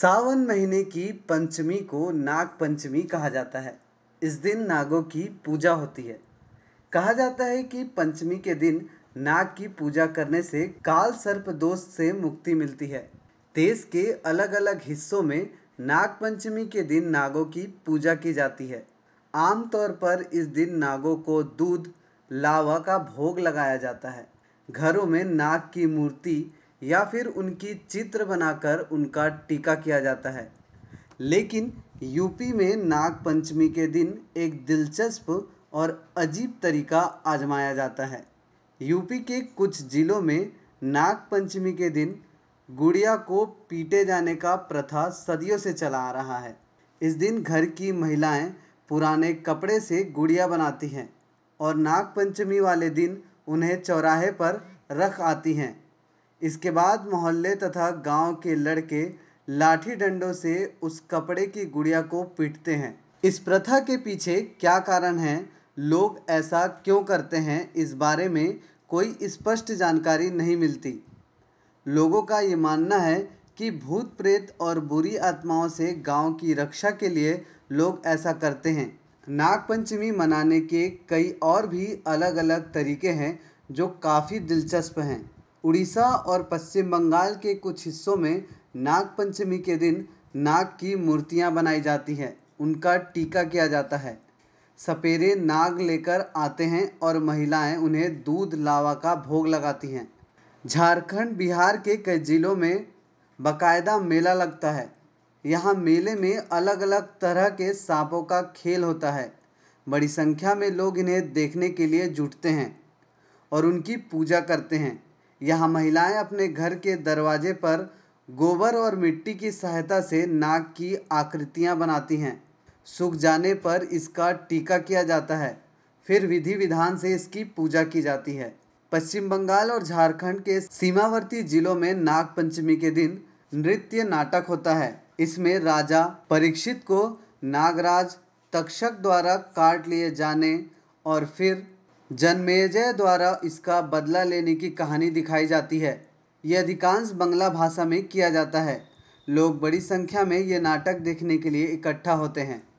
सावन महीने की पंचमी को नाग पंचमी कहा जाता है इस दिन नागों की पूजा होती है कहा जाता है कि पंचमी के दिन नाग की पूजा करने से काल सर्प दोष से मुक्ति मिलती है देश के अलग अलग हिस्सों में नाग पंचमी के दिन नागों की पूजा की जाती है आमतौर पर इस दिन नागों को दूध लावा का भोग लगाया जाता है घरों में नाग की मूर्ति या फिर उनकी चित्र बनाकर उनका टीका किया जाता है लेकिन यूपी में नाग पंचमी के दिन एक दिलचस्प और अजीब तरीका आजमाया जाता है यूपी के कुछ जिलों में नाग पंचमी के दिन गुड़िया को पीटे जाने का प्रथा सदियों से चला आ रहा है इस दिन घर की महिलाएं पुराने कपड़े से गुड़िया बनाती हैं और नाग पंचमी वाले दिन उन्हें चौराहे पर रख आती हैं इसके बाद मोहल्ले तथा गांव के लड़के लाठी डंडों से उस कपड़े की गुड़िया को पीटते हैं इस प्रथा के पीछे क्या कारण है लोग ऐसा क्यों करते हैं इस बारे में कोई स्पष्ट जानकारी नहीं मिलती लोगों का ये मानना है कि भूत प्रेत और बुरी आत्माओं से गांव की रक्षा के लिए लोग ऐसा करते हैं नागपंचमी मनाने के कई और भी अलग अलग तरीके हैं जो काफ़ी दिलचस्प हैं उड़ीसा और पश्चिम बंगाल के कुछ हिस्सों में नाग पंचमी के दिन नाग की मूर्तियाँ बनाई जाती हैं उनका टीका किया जाता है सपेरे नाग लेकर आते हैं और महिलाएं उन्हें दूध लावा का भोग लगाती हैं झारखंड बिहार के कई ज़िलों में बकायदा मेला लगता है यहाँ मेले में अलग अलग तरह के सांपों का खेल होता है बड़ी संख्या में लोग इन्हें देखने के लिए जुटते हैं और उनकी पूजा करते हैं यहाँ महिलाएं अपने घर के दरवाजे पर गोबर और मिट्टी की सहायता से नाग की आकृतियां बनाती हैं सूख जाने पर इसका टीका किया जाता है फिर विधि विधान से इसकी पूजा की जाती है पश्चिम बंगाल और झारखंड के सीमावर्ती जिलों में नाग पंचमी के दिन नृत्य नाटक होता है इसमें राजा परीक्षित को नागराज तक्षक द्वारा काट लिए जाने और फिर जनमेजय द्वारा इसका बदला लेने की कहानी दिखाई जाती है ये अधिकांश बंगला भाषा में किया जाता है लोग बड़ी संख्या में ये नाटक देखने के लिए इकट्ठा होते हैं